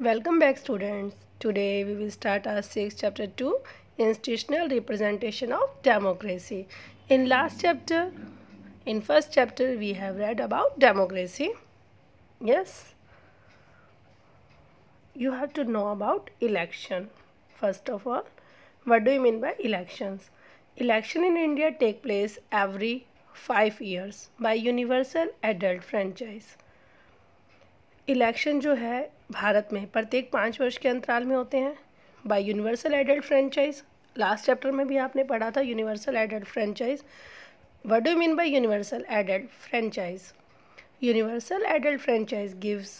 Welcome back students. Today we will start our 6th chapter 2 institutional representation of democracy. In last chapter in first chapter we have read about democracy. Yes. You have to know about election. First of all, what do you mean by elections? Election in India take place every 5 years by universal adult franchise. Election जो है भारत में प्रत्येक पाँच वर्ष के अंतराल में होते हैं by universal adult franchise last chapter में भी आपने पढ़ा था universal adult franchise what do mean by universal adult franchise universal adult franchise gives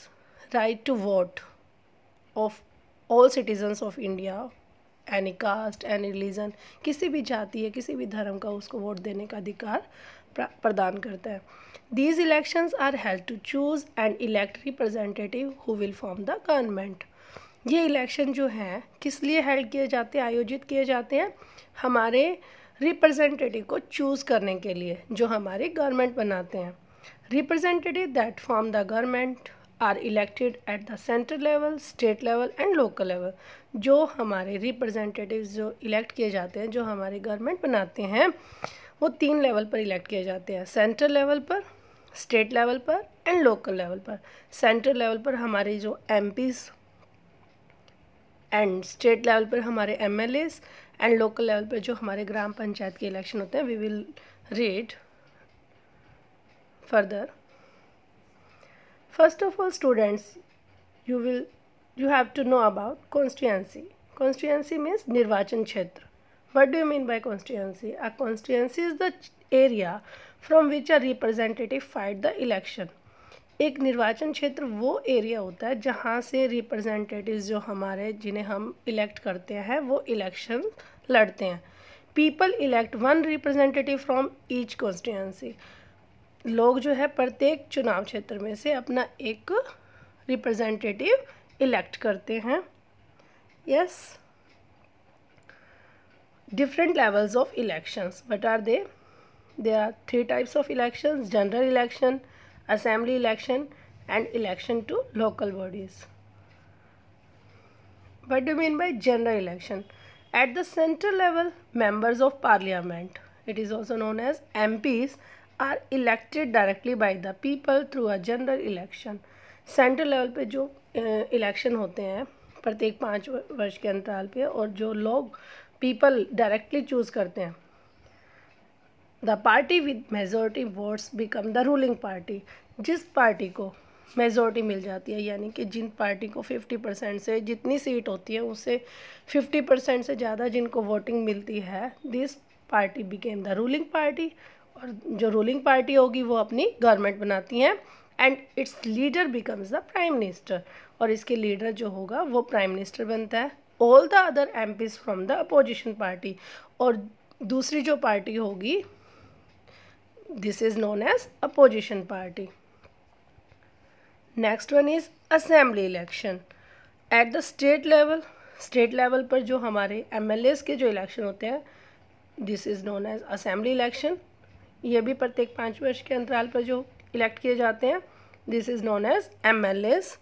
right to vote of all citizens of India any caste any religion किसी भी जाति या किसी भी धर्म का उसको वोट देने का अधिकार प्रदान करता है these elections are help to choose and elect representative who will form the government ये इलेक्शन जो हैं किस लिए हेल्ड किए जाते हैं आयोजित किए जाते हैं हमारे रिप्रेजेंटेटिव को चूज़ करने के लिए जो हमारे गवर्नमेंट बनाते हैं representative that form the government are elected at the central level state level and local level जो हमारे रिप्रेजेंटेटिव जो इलेक्ट किए जाते हैं जो हमारे गवर्नमेंट बनाते हैं वो तीन लेवल पर इलेक्ट किए जाते हैं सेंट्रल लेवल पर स्टेट लेवल पर एंड लोकल लेवल पर सेंट्रल लेवल पर हमारे जो एम एंड स्टेट लेवल पर हमारे एम एंड लोकल लेवल पर जो हमारे ग्राम पंचायत के इलेक्शन होते हैं we will read further first of all students you will you have to know about constituency constituency मीन्स निर्वाचन क्षेत्र What do you mean by constituency? A constituency is the area from which a representative fight the election. एक निर्वाचन क्षेत्र वो area होता है जहाँ से रिप्रेजेंटेटिव्स जो हमारे जिन्हें हम इलेक्ट करते हैं वो इलेक्शन लड़ते हैं people elect one representative from each constituency लोग जो है प्रत्येक चुनाव क्षेत्र में से अपना एक रिप्रेजेंटेटिव इलेक्ट करते हैं yes yes? different levels of elections what are they there are three types of elections general election assembly election and election to local bodies what do you mean by general election at the central level members of parliament it is also known as mps are elected directly by the people through a general election central level पे जो election होते हैं प्रत्येक पाँच वर्ष के अंतराल पे और जो लोग पीपल डायरेक्टली चूज़ करते हैं the party with majority votes become the ruling party जिस पार्टी को मेजोरिटी मिल जाती है यानी कि जिन पार्टी को फिफ्टी परसेंट से जितनी सीट होती है उससे फिफ्टी परसेंट से ज़्यादा जिनको वोटिंग मिलती है this party became the ruling party और जो रूलिंग पार्टी होगी वो अपनी गवर्नमेंट बनाती हैं and its leader becomes the prime minister और इसके लीडर जो होगा वो प्राइम मिनिस्टर बनता है all the other M from the opposition party और दूसरी जो पार्टी होगी this is known as opposition party next one is assembly election at the state level state level पर जो हमारे एम के जो इलेक्शन होते हैं this is known as assembly election ये भी प्रत्येक पाँच वर्ष के अंतराल पर जो इलेक्ट किए जाते हैं this is known as M L as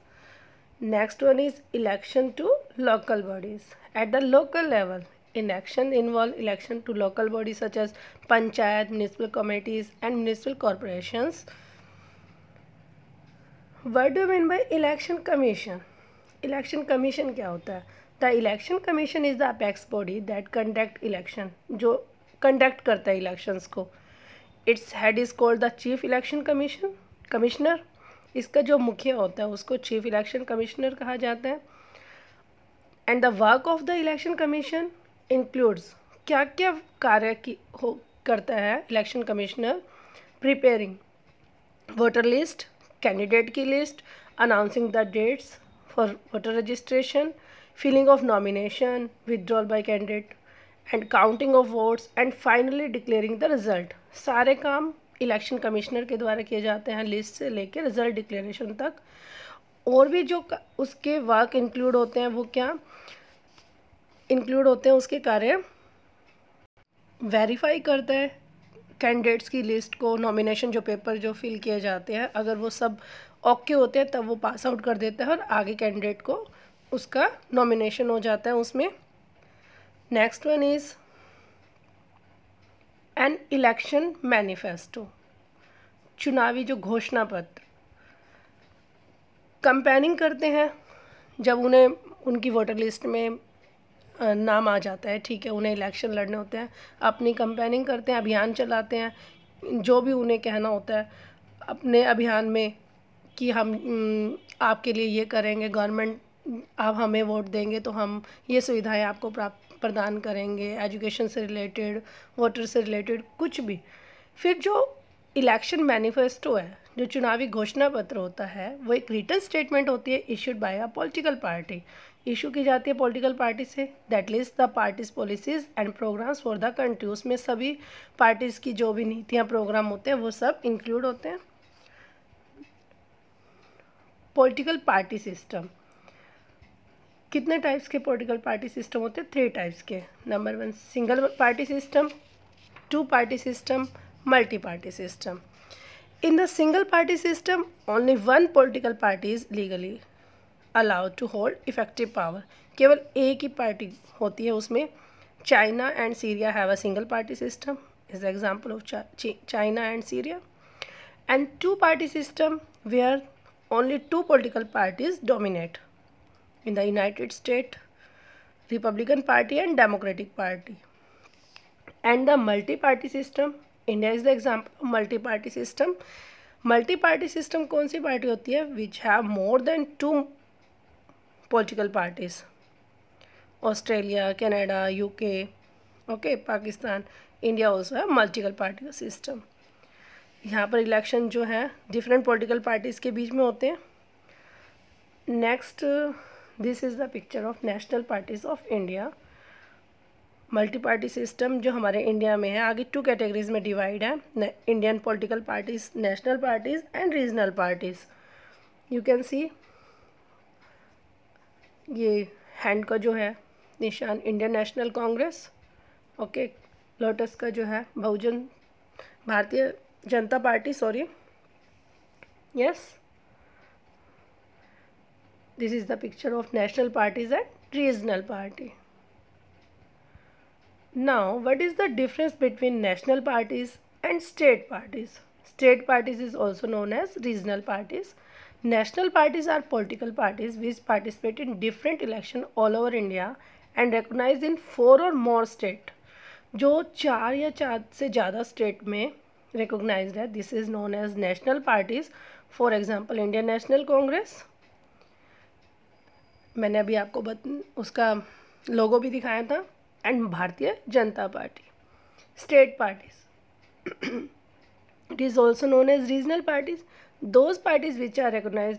Next one is election to local bodies. At the local level, inaction involve election to local bodies such as panchayat, municipal committees and municipal corporations. What do you mean by election commission? Election commission क्या होता The election commission is the apex body that conduct election जो conduct करता elections को. Its head is called the chief election commission commissioner. इसका जो मुखिया होता है उसको चीफ इलेक्शन कमिश्नर कहा जाता है and the work of the election commission includes क्या क्या कार्य की हो करता है election commissioner preparing voter list candidate की list announcing the dates for voter registration filling of nomination withdrawal by candidate and counting of votes and finally declaring the result सारे काम इलेक्शन कमिश्नर के द्वारा किए जाते हैं लिस्ट से लेकर रिज़ल्ट डिक्लेरेशन तक और भी जो उसके वर्क इंक्लूड होते हैं वो क्या इंक्लूड होते हैं उसके कार्य वेरीफाई करता है कैंडिडेट्स की लिस्ट को नॉमिनेशन जो पेपर जो फिल किए जाते हैं अगर वो सब ओके होते हैं तब वो पास आउट कर देता है और आगे कैंडिडेट को उसका नॉमिनेशन हो जाता है उसमें next one is an election manifesto चुनावी जो घोषणा पत्र कंपेनिंग करते हैं जब उन्हें उनकी वोटर लिस्ट में नाम आ जाता है ठीक है उन्हें इलेक्शन लड़ने होते हैं अपनी कंपेनिंग करते हैं अभियान चलाते हैं जो भी उन्हें कहना होता है अपने अभियान में कि हम आपके लिए ये करेंगे गवर्नमेंट आप हमें वोट देंगे तो हम ये सुविधाएं आपको प्राप्त प्रदान करेंगे एजुकेशन से रिलेटेड वाटर से रिलेटेड कुछ भी फिर जो इलेक्शन मैनिफेस्टो है जो चुनावी घोषणा पत्र होता है वो एक रिटर्न स्टेटमेंट होती है issued by a political party issue की जाती है पॉलिटिकल पार्टी से that lays the parties policies and programmes for the country उसमें सभी पार्टीज़ की जो भी नीतियाँ प्रोग्राम होते हैं वो सब इंक्लूड होते हैं पॉलिटिकल पार्टी सिस्टम कितने टाइप्स के पॉलिटिकल पार्टी सिस्टम होते हैं थ्री टाइप्स के number one single party system two party system multi party system in the single party system only one political party is legally allowed to hold effective power केवल एक ही पार्टी होती है उसमें China and Syria have a single party system is the example of China and Syria and two party system where only two political parties dominate in the United state Republican Party and Democratic Party. And the multi-party system, India is the example of multi-party system. Multi-party system kaun si party hoti hai which have more than two political parties. Australia, Canada, UK, okay, Pakistan, India also have multiple party system. यहाँ पर election जो है different political parties के बीच में होते हैं next this is the picture of national parties of India multi party system जो हमारे इंडिया में है आगे टू कैटेगरीज में डिवाइड है Indian political parties national parties and regional parties you can see ये हैंड का जो है निशान Indian National Congress okay lotus का जो है Bahujan Bharatiya Janata party sorry yes this is the picture of national parties and regional party now what is the difference between national parties and state parties state parties is also known as regional parties national parties are political parties which participate in different election all over india and recognized in four or more state जो चार या चार से ज़्यादा state में recognise है this is known as national parties for example Indian मैंने अभी आपको बत, उसका लोगो भी दिखाया था and Bharatiya Janata party state parties it is also known as regional parties those parties which are recognise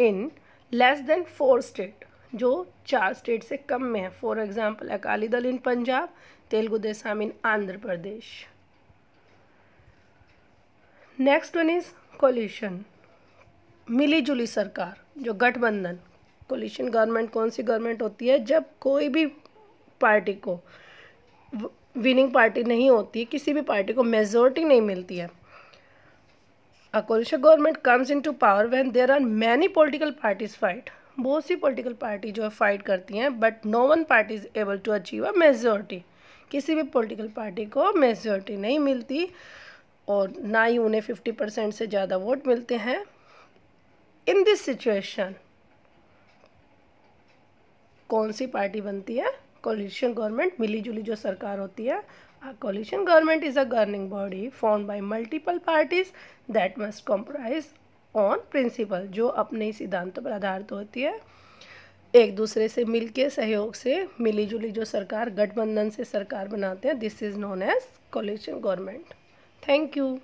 in less than four state जो चार स्टेट से कम में है for example Akali Dal in Punjab Telugu Desam in Andhra Pradesh next one is coalition जुली सरकार जो गठबंधन कोलिशन गवर्नमेंट कौन सी गवर्नमेंट होती है जब कोई भी पार्टी को विनिंग पार्टी नहीं होती किसी भी पार्टी को मेजोरिटी नहीं मिलती है a coalition government comes into power when there are many political parties fight बहुत सी पॉलिटिकल पार्टी जो है फाइट करती हैं but no one party is able to achieve a majority किसी भी पॉलिटिकल पार्टी को मेजोरिटी नहीं मिलती और ना ही उन्हें फिफ्टी परसेंट से ज़्यादा वोट मिलते हैं इन दिस सिचुएशन कौन सी पार्टी बनती है कॉलिशन गवर्नमेंट मिलीजुली जो सरकार होती है coalition government is a governing body form by multiple parties that must comprise on principle जो अपने सिद्धांतों पर आधारित होती है एक दूसरे से मिल के सहयोग से मिली जुली जो सरकार गठबंधन से सरकार बनाते हैं this is known as coalition government thank you